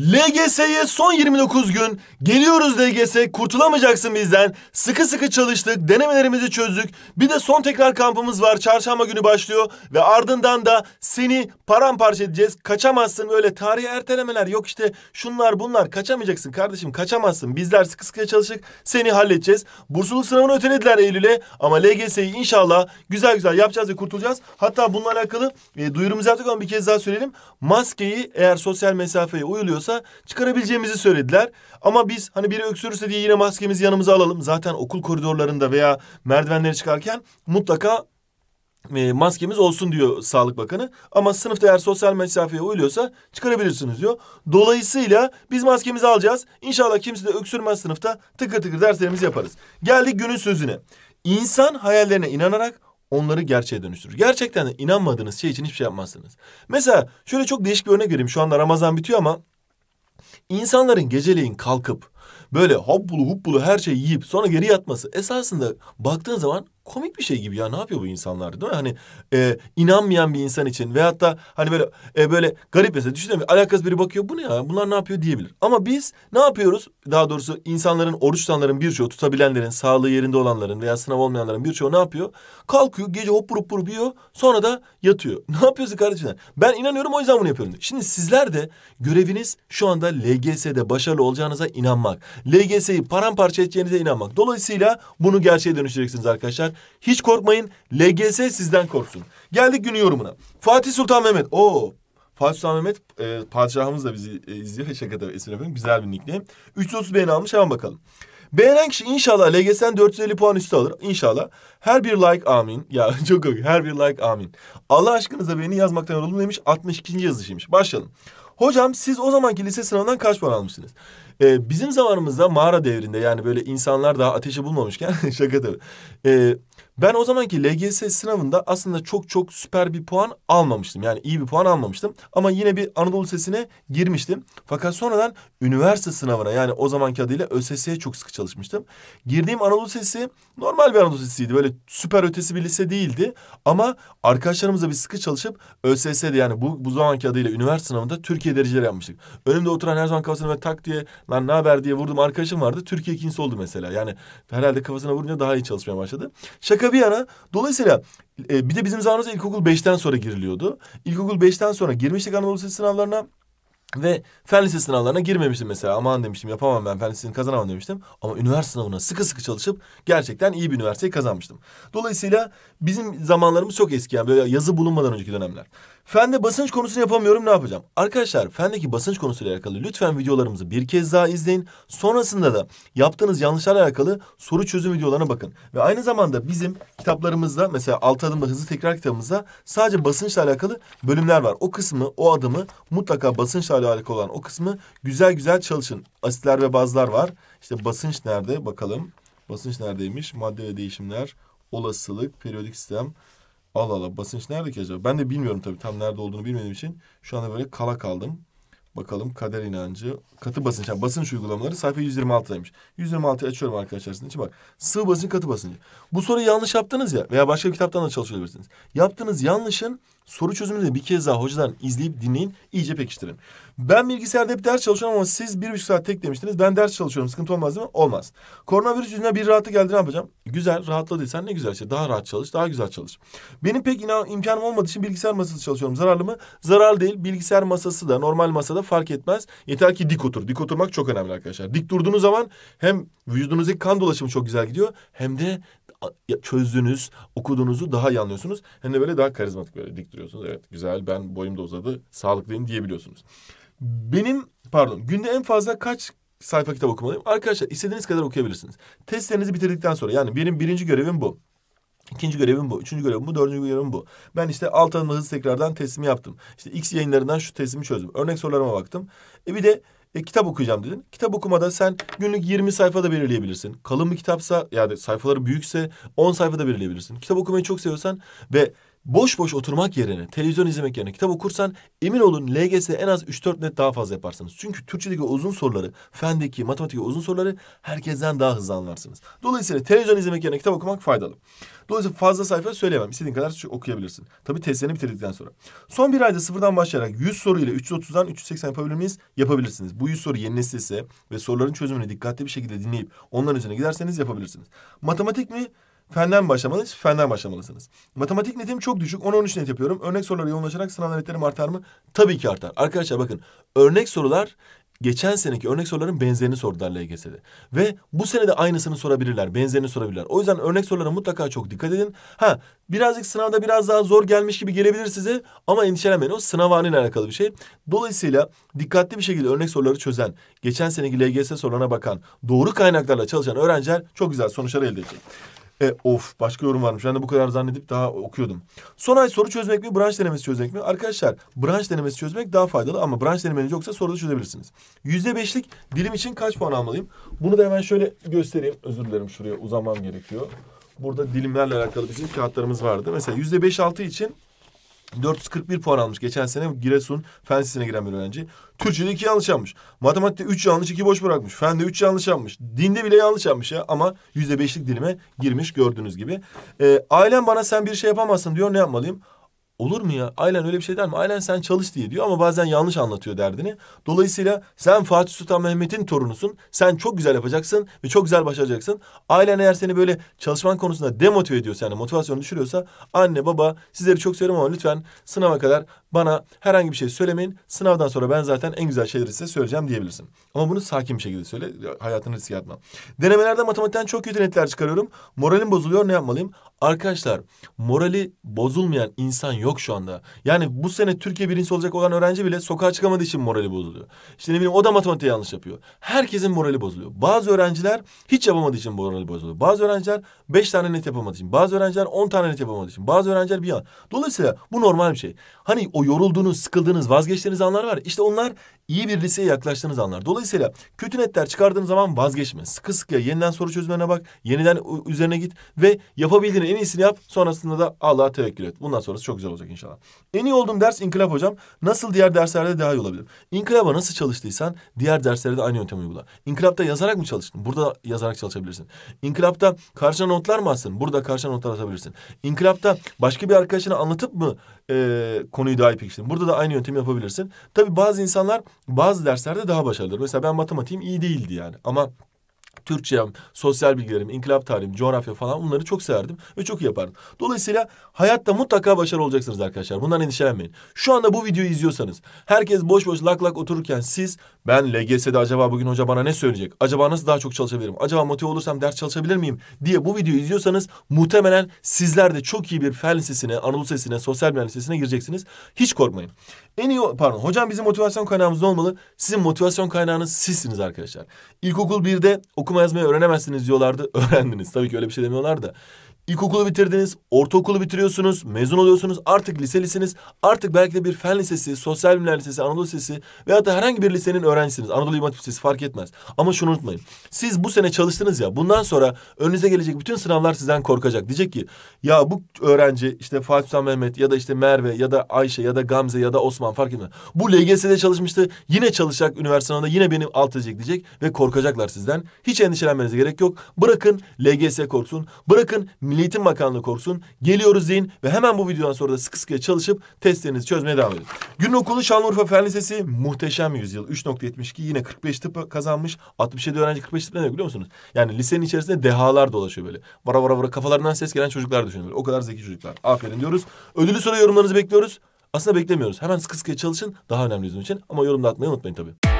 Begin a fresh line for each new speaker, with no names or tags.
LGS'ye son 29 gün geliyoruz LGS kurtulamayacaksın bizden sıkı sıkı çalıştık denemelerimizi çözdük bir de son tekrar kampımız var çarşamba günü başlıyor ve ardından da seni paramparça edeceğiz kaçamazsın öyle tarihi ertelemeler yok işte şunlar bunlar kaçamayacaksın kardeşim kaçamazsın bizler sıkı sıkı çalıştık seni halledeceğiz bursluluk sınavını ötelediler Eylül'e ama LGS'yi inşallah güzel güzel yapacağız ve kurtulacağız hatta bununla alakalı e, duyurumuzu yaptık ama bir kez daha söyleyelim maskeyi eğer sosyal mesafeye uyuluyor öksürüyorsa çıkarabileceğimizi söylediler. Ama biz hani biri öksürürse diye yine maskemizi yanımıza alalım. Zaten okul koridorlarında veya merdivenlere çıkarken mutlaka e, maskemiz olsun diyor Sağlık Bakanı. Ama sınıfta eğer sosyal mesafeye uyuluyorsa çıkarabilirsiniz diyor. Dolayısıyla biz maskemizi alacağız. İnşallah kimse de öksürmez sınıfta tıkır tıkır derslerimizi yaparız. Geldik günün sözüne. İnsan hayallerine inanarak onları gerçeğe dönüştürür. Gerçekten de inanmadığınız şey için hiçbir şey yapmazsınız. Mesela şöyle çok değişik bir örnek vereyim. Şu anda Ramazan bitiyor ama İnsanların geceleyin kalkıp böyle hop bulu habbulu bulu her şeyi yiyip sonra geri yatması esasında baktığın zaman komik bir şey gibi ya ne yapıyor bu insanlar değil mi? Hani e, inanmayan bir insan için veyahut da hani böyle e, böyle garip mesela düşünsene alakasız biri bakıyor bu ne ya bunlar ne yapıyor diyebilir. Ama biz ne yapıyoruz? Daha doğrusu insanların oruç tutanların birçoğu tutabilenlerin sağlığı yerinde olanların veya sınav olmayanların birçoğu ne yapıyor? Kalkıyor gece hop burup burup yiyor sonra da yatıyor. Ne yapıyorsun kardeşim? Ben inanıyorum o yüzden bunu yapıyorum. Şimdi sizler de göreviniz şu anda LGS'de başarılı olacağınıza inanmak. LGS'yi paramparça edeceğinize inanmak. Dolayısıyla bunu gerçeğe dönüştüreceksiniz arkadaşlar. Hiç korkmayın. LGS sizden korksun. Geldik günün yorumuna. Fatih Sultan Mehmet. Oo. Fatih Sultan Mehmet e, padişahımız da bizi e, izliyor. Şaka tabii esir efendim. Güzel bir nickname. 330 beğeni almış. Hemen bakalım. Beğenen kişi inşallah LGS'den 450 puan üstü alır. İnşallah. Her bir like amin. Ya çok komik. Her bir like amin. Allah aşkınıza beğeni yazmaktan yoruldum demiş. 62. yazışıymış. Başlayalım. Hocam siz o zamanki lise sınavından kaç puan almışsınız? Ee, bizim zamanımızda mağara devrinde yani böyle insanlar daha ateşi bulmamışken şaka tabii. Ee, ben o zamanki LGS sınavında aslında çok çok süper bir puan almamıştım. Yani iyi bir puan almamıştım. Ama yine bir Anadolu Lisesi'ne girmiştim. Fakat sonradan üniversite sınavına yani o zamanki adıyla ÖSS'ye çok sıkı çalışmıştım. Girdiğim Anadolu Lisesi normal bir Anadolu Lisesi'ydi. Böyle süper ötesi bir lise değildi. Ama arkadaşlarımızla bir sıkı çalışıp ÖSS'de yani bu, bu zamanki adıyla üniversite sınavında Türkiye dereceleri yapmıştık. Önümde oturan her zaman kafasına tak diye lan ne haber diye vurdum arkadaşım vardı. Türkiye ikincisi oldu mesela. Yani herhalde kafasına vurunca daha iyi çalışmaya başladı. Şaka Şaka bir yana dolayısıyla e, bir de bizim zamanımızda ilkokul beşten sonra giriliyordu. İlkokul beşten sonra girmiştik Anadolu Lisesi sınavlarına. Ve fen lisesi sınavlarına girmemiştim mesela. Aman demiştim yapamam ben fen lisesini kazanamam demiştim. Ama üniversite sınavına sıkı sıkı çalışıp gerçekten iyi bir üniversiteyi kazanmıştım. Dolayısıyla bizim zamanlarımız çok eski yani böyle yazı bulunmadan önceki dönemler. Fende basınç konusunu yapamıyorum ne yapacağım? Arkadaşlar fendeki basınç konusuyla alakalı lütfen videolarımızı bir kez daha izleyin. Sonrasında da yaptığınız yanlışlarla alakalı soru çözüm videolarına bakın. Ve aynı zamanda bizim kitaplarımızda mesela altı adımda hızlı tekrar kitabımızda sadece basınçla alakalı bölümler var. O kısmı o adımı mutlaka basınçla alakalı olan o kısmı güzel güzel çalışın. Asitler ve bazlar var. İşte basınç nerede bakalım. Basınç neredeymiş? Madde ve değişimler, olasılık, periyodik sistem, Allah Allah basınç nerede ki acaba? Ben de bilmiyorum tabii tam nerede olduğunu bilmediğim için. Şu anda böyle kala kaldım. Bakalım kader inancı, katı basınç. Yani basınç uygulamaları sayfa 126'daymış. 126'yı açıyorum arkadaşlar sizin için. Bak sığ basınç, katı basınç. Bu soruyu yanlış yaptınız ya veya başka bir kitaptan da çalışabilirsiniz. Yaptığınız yanlışın Soru çözümünü de bir kez daha hocadan izleyip dinleyin, iyice pekiştirin. Ben bilgisayarda hep ders çalışıyorum ama siz bir buçuk saat tek demiştiniz. Ben ders çalışıyorum, sıkıntı olmaz değil mi? Olmaz. Koronavirüs yüzünden bir rahatlık geldi ne yapacağım? Güzel, rahatladıysan ne güzel şey. Daha rahat çalış, daha güzel çalış. Benim pek inan imkanım olmadığı için bilgisayar masası çalışıyorum. Zararlı mı? Zararlı değil. Bilgisayar masası da, normal masada fark etmez. Yeter ki dik otur. Dik oturmak çok önemli arkadaşlar. Dik durduğunuz zaman hem vücudunuzdaki kan dolaşımı çok güzel gidiyor hem de çözdünüz, okuduğunuzu daha iyi anlıyorsunuz. Hem de böyle daha karizmatik böyle dik duruyorsunuz. Evet güzel ben boyum da uzadı, sağlıklıyım diyebiliyorsunuz. Benim pardon günde en fazla kaç sayfa kitap okumalıyım? Arkadaşlar istediğiniz kadar okuyabilirsiniz. Testlerinizi bitirdikten sonra yani benim birinci görevim bu. İkinci görevim bu, üçüncü görevim bu, dördüncü görevim bu. Ben işte alt adım hızlı tekrardan testimi yaptım. İşte X yayınlarından şu testimi çözdüm. Örnek sorularıma baktım. E bir de e, kitap okuyacağım dedin. Kitap okumada sen günlük 20 sayfada belirleyebilirsin. Kalın bir kitapsa yani sayfaları büyükse 10 sayfada belirleyebilirsin. Kitap okumayı çok seviyorsan ve boş boş oturmak yerine, televizyon izlemek yerine kitap okursan emin olun LGS en az 3-4 net daha fazla yaparsınız. Çünkü Türkçedeki uzun soruları, fendeki, matematikteki uzun soruları herkesten daha hızlı anlarsınız. Dolayısıyla televizyon izlemek yerine kitap okumak faydalı. Dolayısıyla fazla sayfa söyleyemem. İstediğin kadar okuyabilirsin. Tabi testlerini bitirdikten sonra. Son bir ayda sıfırdan başlayarak 100 soru ile 330'dan 380 yapabilir miyiz? Yapabilirsiniz. Bu 100 soru yeni nesil ise ve soruların çözümünü dikkatli bir şekilde dinleyip onların üzerine giderseniz yapabilirsiniz. Matematik mi? Fenden başlamalıyız, fenden başlamalısınız. Matematik netim çok düşük, 10-13 net yapıyorum. Örnek sorulara yoğunlaşarak sınav netlerim artar mı? Tabii ki artar. Arkadaşlar bakın, örnek sorular geçen seneki örnek soruların benzerini sordular LGS'de. Ve bu sene de aynısını sorabilirler, benzerini sorabilirler. O yüzden örnek sorulara mutlaka çok dikkat edin. Ha, birazcık sınavda biraz daha zor gelmiş gibi gelebilir size ama endişelenmeyin. O sınav anıyla alakalı bir şey. Dolayısıyla dikkatli bir şekilde örnek soruları çözen, geçen seneki LGS sorularına bakan, doğru kaynaklarla çalışan öğrenciler çok güzel sonuçlar elde edecek. E, of başka yorum varmış. Ben de bu kadar zannedip daha okuyordum. Son ay soru çözmek mi, branş denemesi çözmek mi? Arkadaşlar branş denemesi çözmek daha faydalı ama branş denemeniz yoksa soruda çözebilirsiniz. Yüzde beşlik dilim için kaç puan almalıyım? Bunu da hemen şöyle göstereyim. Özür dilerim şuraya uzamam gerekiyor. Burada dilimlerle alakalı bizim kağıtlarımız vardı. Mesela yüzde beş altı için 441 puan almış geçen sene Giresun fen lisesine giren bir öğrenci. Türkçe'de iki yanlış almış. Matematikte üç yanlış iki boş bırakmış. Fende üç yanlış almış. Dinde bile yanlış almış ya ama yüzde beşlik dilime girmiş gördüğünüz gibi. Ee, ailem bana sen bir şey yapamazsın diyor ne yapmalıyım? Olur mu ya? Aynen öyle bir şey der mi? Aynen sen çalış diye diyor ama bazen yanlış anlatıyor derdini. Dolayısıyla sen Fatih Sultan Mehmet'in torunusun. Sen çok güzel yapacaksın ve çok güzel başaracaksın. Ailen eğer seni böyle çalışman konusunda demotive ediyorsa yani motivasyonu düşürüyorsa anne baba sizleri çok seviyorum ama lütfen sınava kadar bana herhangi bir şey söylemeyin. Sınavdan sonra ben zaten en güzel şeyleri size söyleyeceğim diyebilirsin. Ama bunu sakin bir şekilde söyle. Hayatını riske atma. Denemelerde matematikten çok kötü netler çıkarıyorum. Moralim bozuluyor. Ne yapmalıyım? Arkadaşlar morali bozulmayan insan yok şu anda. Yani bu sene Türkiye birincisi olacak olan öğrenci bile sokağa çıkamadığı için morali bozuluyor. İşte ne bileyim o da matematiği yanlış yapıyor. Herkesin morali bozuluyor. Bazı öğrenciler hiç yapamadığı için morali bozuluyor. Bazı öğrenciler beş tane net yapamadığı için. Bazı öğrenciler on tane net yapamadığı için. Bazı öğrenciler bir an. Dolayısıyla bu normal bir şey. Hani o yorulduğunuz, sıkıldığınız, vazgeçtiğiniz anlar var. İşte onlar iyi bir liseye yaklaştığınız anlar. Dolayısıyla kötü netler çıkardığın zaman vazgeçme. Sıkı sıkıya yeniden soru çözümlerine bak. Yeniden üzerine git ve yapabildiğin en iyisini yap. Sonrasında da Allah'a tevekkül et. Bundan sonrası çok güzel olacak inşallah. En iyi olduğum ders inkılap hocam. Nasıl diğer derslerde daha iyi olabilir? İnkılaba nasıl çalıştıysan diğer derslerde de aynı yöntemi uygula. İnkılapta yazarak mı çalıştın? Burada yazarak çalışabilirsin. İnkılapta karşına notlar mı atsın? Burada karşına notlar atabilirsin. İnkılapta başka bir arkadaşına anlatıp mı e, konuyu daha iyi pekiştirdin? Burada da aynı yöntemi yapabilirsin. Tabi bazı insanlar bazı derslerde daha başarılıdır. Mesela ben matematiğim iyi değildi yani ama Türkçem, sosyal bilgilerim, inkılap tarihim, coğrafya falan bunları çok severdim ve çok iyi yapardım. Dolayısıyla hayatta mutlaka başarılı olacaksınız arkadaşlar. Bundan endişelenmeyin. Şu anda bu videoyu izliyorsanız herkes boş boş lak lak otururken siz ben LGS'de acaba bugün hoca bana ne söyleyecek? Acaba nasıl daha çok çalışabilirim? Acaba motive olursam ders çalışabilir miyim? diye bu videoyu izliyorsanız muhtemelen sizler de çok iyi bir fen lisesine, Anadolu Lisesi'ne, sosyal bilimler lisesine gireceksiniz. Hiç korkmayın. En iyi pardon hocam bizim motivasyon kaynağımız ne olmalı? Sizin motivasyon kaynağınız sizsiniz arkadaşlar. İlkokul 1'de okuma yazmayı öğrenemezsiniz diyorlardı. Öğrendiniz. Tabii ki öyle bir şey demiyorlar da. İlkokulu bitirdiniz, ortaokulu bitiriyorsunuz, mezun oluyorsunuz, artık liselisiniz. Artık belki de bir fen lisesi, sosyal bilimler lisesi, Anadolu lisesi veya da herhangi bir lisenin öğrencisiniz. Anadolu İmam Lisesi fark etmez. Ama şunu unutmayın. Siz bu sene çalıştınız ya, bundan sonra önünüze gelecek bütün sınavlar sizden korkacak. Diyecek ki ya bu öğrenci işte Fatih Sultan Mehmet ya da işte Merve ya da Ayşe ya da Gamze ya da Osman fark etmez. Bu LGS'de çalışmıştı, yine çalışacak üniversitede yine benim alt edecek diyecek ve korkacaklar sizden. Hiç endişelenmenize gerek yok. Bırakın LGS korksun, bırakın Milli Eğitim Bakanlığı korksun. Geliyoruz deyin ve hemen bu videodan sonra da sıkı sıkıya çalışıp testlerinizi çözmeye devam edin. Günün okulu Şanlıurfa Fen Lisesi muhteşem yüzyıl. 3.72 yine 45 tıp kazanmış. 67 öğrenci 45 tıp ne demek biliyor musunuz? Yani lisenin içerisinde dehalar dolaşıyor böyle. Vara vara vara kafalarından ses gelen çocuklar düşünün. Böyle. O kadar zeki çocuklar. Aferin diyoruz. Ödülü soru yorumlarınızı bekliyoruz. Aslında beklemiyoruz. Hemen sıkı sıkıya çalışın. Daha önemli bizim için. Ama yorumda atmayı unutmayın tabii.